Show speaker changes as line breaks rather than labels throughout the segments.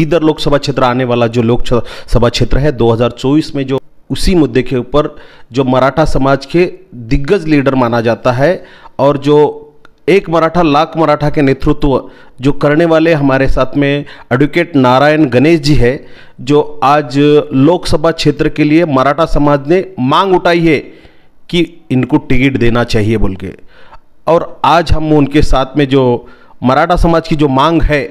बीदर लोकसभा क्षेत्र आने वाला जो लोकसभा क्षेत्र है 2024 में जो उसी मुद्दे के ऊपर जो मराठा समाज के दिग्गज लीडर माना जाता है और जो एक मराठा लाख मराठा के नेतृत्व जो करने वाले हमारे साथ में एडवोकेट नारायण गणेश जी है जो आज लोकसभा क्षेत्र के लिए मराठा समाज ने मांग उठाई है कि इनको टिकट देना चाहिए बोल के और आज हम उनके साथ में जो मराठा समाज की जो मांग है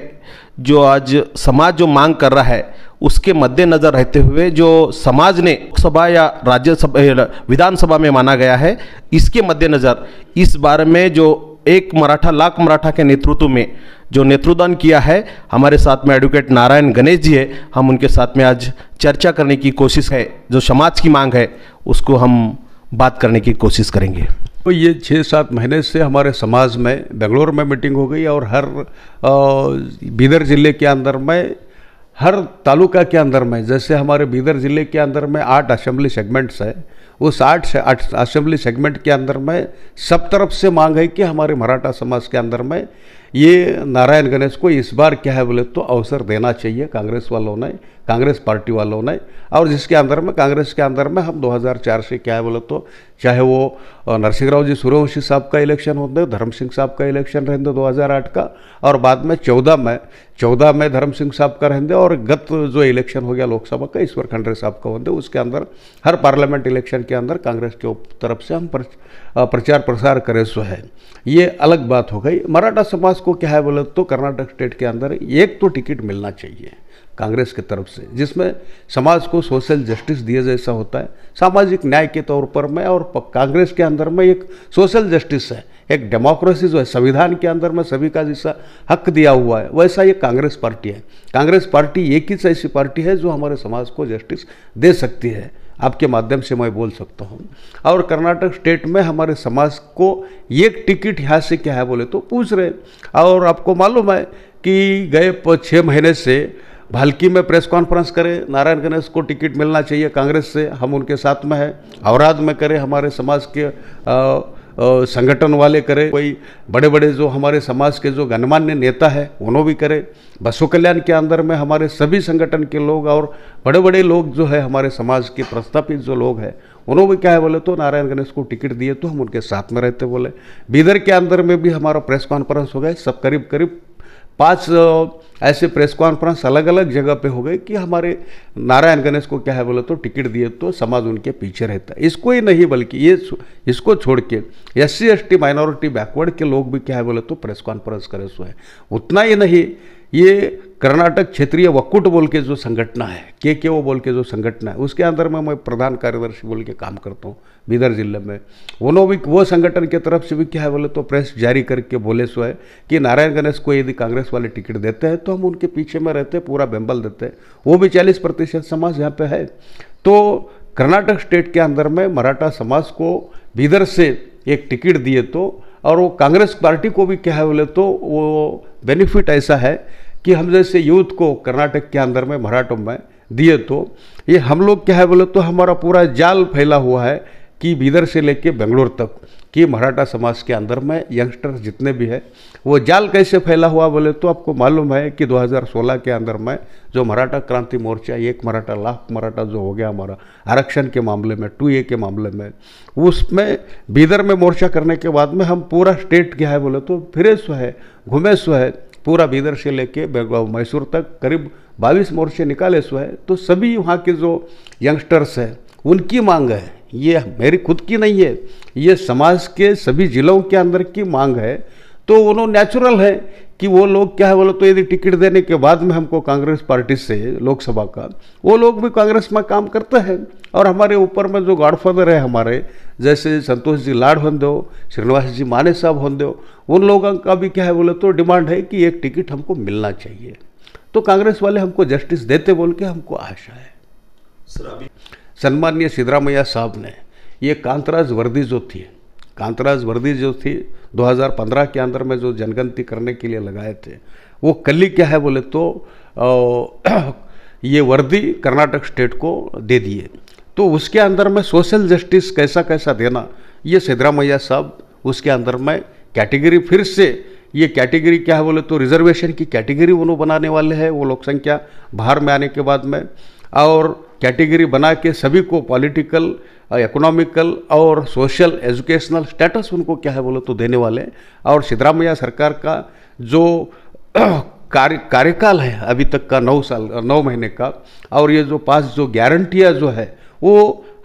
जो आज समाज जो मांग कर रहा है उसके मद्देनज़र रहते हुए जो समाज ने लोकसभा या राज्यसभा विधानसभा में माना गया है इसके मद्देनज़र इस बारे में जो एक मराठा लाख मराठा के नेतृत्व में जो नेतृदान किया है हमारे साथ में एडवोकेट नारायण गणेश जी है हम उनके साथ में आज चर्चा करने की कोशिश है जो समाज की मांग है उसको हम बात करने की कोशिश करेंगे
तो ये छः सात महीने से हमारे समाज में बेंगलोर में मीटिंग हो गई और हर बीदर ज़िले के अंदर में हर तालुका के अंदर में जैसे हमारे बीदर ज़िले के अंदर में आठ असेंबली सेगमेंट्स है उस आठ आठ असेंबली सेगमेंट के अंदर में सब तरफ से मांग है कि हमारे मराठा समाज के अंदर में ये नारायण गणेश को इस बार क्या है बोले तो अवसर देना चाहिए कांग्रेस वालों ने कांग्रेस पार्टी वालों ने और जिसके अंदर में कांग्रेस के अंदर में हम 2004 से क्या है बोले तो चाहे वो नरसिंह राव जी सूर्यवंशी साहब का इलेक्शन होते धर्म सिंह साहब का इलेक्शन रहते दो का और बाद में चौदह में चौदह में धर्म सिंह साहब का रहेंगे और गत जो इलेक्शन हो गया लोकसभा का ईश्वर खंडरे साहब का होंगे उसके अंदर हर पार्लियामेंट इलेक्शन के अंदर कांग्रेस के तरफ से हम प्रचार प्रसार करें सो है ये अलग बात हो गई मराठा समाज को क्या है बोले तो कर्नाटक स्टेट के अंदर एक तो टिकट मिलना चाहिए कांग्रेस की तरफ से जिसमें समाज को सोशल जस्टिस दिया जैसा होता है सामाजिक न्याय के तौर पर मैं और कांग्रेस के अंदर में एक सोशल जस्टिस है एक डेमोक्रेसी जो है संविधान के अंदर में सभी का जैसा हक दिया हुआ है वैसा ये कांग्रेस पार्टी है कांग्रेस पार्टी एक ही ऐसी पार्टी है जो हमारे समाज को जस्टिस दे सकती है आपके माध्यम से मैं बोल सकता हूँ और कर्नाटक स्टेट में हमारे समाज को एक टिकट यहाँ से क्या है बोले तो पूछ रहे और आपको मालूम है कि गए छः महीने से भालकी में प्रेस कॉन्फ्रेंस करें नारायण गणेश को टिकट मिलना चाहिए कांग्रेस से हम उनके साथ में हैं अवराध में करें हमारे समाज के आ, संगठन वाले करें कोई बड़े बड़े जो हमारे समाज के जो गणमान्य नेता है उन्होंने भी करें बसो कल्याण के अंदर में हमारे सभी संगठन के लोग और बड़े बड़े लोग जो है हमारे समाज के प्रस्तापित जो लोग हैं उन्होंने भी क्या है बोले तो नारायण गणेश को टिकट दिए तो हम उनके साथ में रहते बोले बीदर के अंदर में भी हमारा प्रेस कॉन्फ्रेंस हो गए सब करीब करीब पांच ऐसे प्रेस कॉन्फ्रेंस अलग अलग जगह पे हो गए कि हमारे नारायण गणेश को क्या है बोले तो टिकट दिए तो समाज उनके पीछे रहता है इसको ही नहीं बल्कि ये इसको छोड़ के S C S T minority backward के लोग भी क्या है बोले तो प्रेस कॉन्फ्रेंस करे सो है उतना ही नहीं ये कर्नाटक क्षेत्रीय वक्कुट बोल के जो संगठना है के के ओ बोल के जो संगठना है उसके अंदर में मैं प्रधान कार्यदर्शी बोल के काम करता हूँ बीदर जिले में उन्होंने भी वो संगठन के तरफ से भी क्या है बोले तो प्रेस जारी करके बोले सो है कि नारायण गणेश को यदि कांग्रेस वाले टिकट देते हैं तो हम उनके पीछे में रहते हैं पूरा बेम्बल देते हैं वो भी चालीस प्रतिशत समाज यहाँ पर है तो कर्नाटक स्टेट के अंदर में मराठा समाज को बीदर से एक टिकट दिए तो और वो कांग्रेस पार्टी को भी क्या है बोले तो वो बेनिफिट ऐसा है कि हम जैसे यूथ को कर्नाटक के अंदर में मराठों में दिए तो ये हम लोग क्या है बोले तो हमारा पूरा जाल फैला हुआ है कि बीदर से लेके बेंगलोर तक कि मराठा समाज के अंदर में यंगस्टर्स जितने भी है वो जाल कैसे फैला हुआ बोले तो आपको मालूम है कि 2016 के अंदर में जो मराठा क्रांति मोर्चा एक मराठा लाख मराठा जो हो गया हमारा आरक्षण के मामले में टू ए के मामले में उसमें बीदर में मोर्चा करने के बाद में हम पूरा स्टेट क्या है बोले तो फिरे सो है घूमे सो है पूरा बीदर से लेके मैसूर तक करीब बाईस मोर्चे निकाले हुए हैं तो सभी वहाँ के जो यंगस्टर्स हैं उनकी मांग है ये मेरी खुद की नहीं है ये समाज के सभी जिलों के अंदर की मांग है तो उन्होंने नेचुरल है कि वो लोग क्या है बोलो तो यदि टिकट देने के बाद में हमको कांग्रेस पार्टी से लोकसभा का वो लोग भी कांग्रेस में काम करते हैं और हमारे ऊपर में जो गॉडफादर है हमारे जैसे संतोष जी लाड दो श्रीनिवास जी माने साहब दो उन लोगों का भी क्या है बोले तो डिमांड है कि एक टिकट हमको मिलना चाहिए तो कांग्रेस वाले हमको जस्टिस देते बोल के हमको आशा
है
सन्मान्य सिद्धरामैया साहब ने ये कांतराज वर्दी जो थी कांतराज वर्दी जो थी 2015 के अंदर में जो जनगणती करने के लिए लगाए थे वो कली क्या है बोले तो ये वर्दी कर्नाटक स्टेट को दे दिए तो उसके अंदर में सोशल जस्टिस कैसा कैसा देना ये सिद्धरामैया साहब उसके अंदर में कैटेगरी फिर से ये कैटेगरी क्या है बोले तो रिजर्वेशन की कैटेगरी वो बनाने वाले हैं वो लोक संख्या बाहर में आने के बाद में और कैटेगरी बना के सभी को पॉलिटिकल इकोनॉमिकल और सोशल एजुकेशनल स्टेटस उनको क्या है बोलो तो देने वाले और सिद्धरामैया सरकार का जो कार्य कार्यकाल है अभी तक का नौ साल नौ महीने का और ये जो पास जो गारंटियाँ जो है वो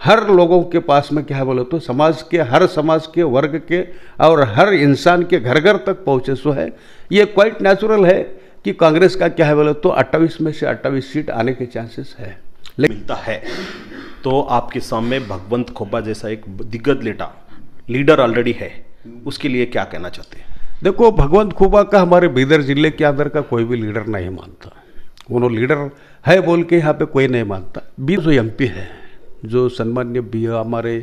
हर लोगों के पास में क्या है बोले तो समाज के हर समाज के वर्ग के और हर इंसान के घर घर तक पहुँचे सो है ये क्वाइट नेचुरल है कि कांग्रेस का क्या है बोले तो अट्ठावीस में से अट्ठाईस सीट आने के चांसेस है
लेकिन है तो आपके सामने भगवंत खोबा जैसा एक दिग्गज लेटा लीडर ऑलरेडी है उसके लिए क्या कहना चाहते हैं देखो
भगवंत खोबा का हमारे बीदर जिले के अंदर का कोई भी लीडर नहीं मानता वो लीडर है बोल के यहाँ पे कोई नहीं मानता बी जो एम है जो सन्मान्य बी हमारे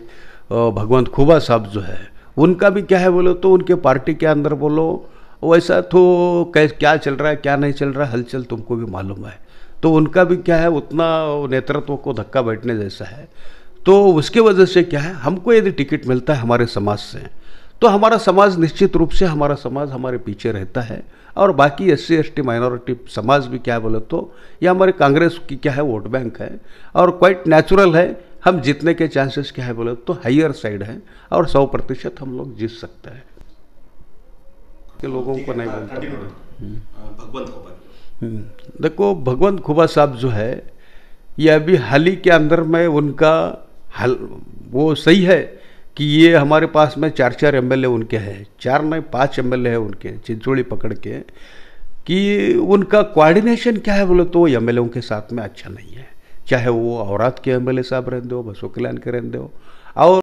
भगवंत खोबा साहब जो है उनका भी क्या है बोलो तो उनके पार्टी के अंदर बोलो वैसा तो कैसे क्या चल रहा है क्या नहीं चल रहा है हलचल तुमको भी मालूम है तो उनका भी क्या है उतना नेतृत्व को धक्का बैठने जैसा है तो उसके वजह से क्या है हमको यदि टिकट मिलता है हमारे समाज से तो हमारा समाज निश्चित रूप से हमारा समाज हमारे पीछे रहता है और बाकी S C S T minority समाज भी क्या बोले तो ये हमारे कांग्रेस की क्या है वोट बैंक है और क्वाइट नेचुरल है हम जीतने के चांसेस क्या है बोले तो हाइयर साइड है और सौ प्रतिशत हम लोग जीत सकते हैं के लोगों को नहीं बोलता हम्म। हाँ,
भगवंत
हम्म। देखो भगवंत खुबा साहब जो है ये अभी हाल ही के अंदर में उनका हल वो सही है कि ये हमारे पास में चार चार एमएलए उनके हैं चार नहीं पांच एमएलए हैं उनके चिंचोड़ी पकड़ के कि उनका कोऑर्डिनेशन क्या है बोले तो एम एल के साथ में अच्छा नहीं है चाहे वो औरत के एम साहब रहने दो बसो कल्याण के रहने दो और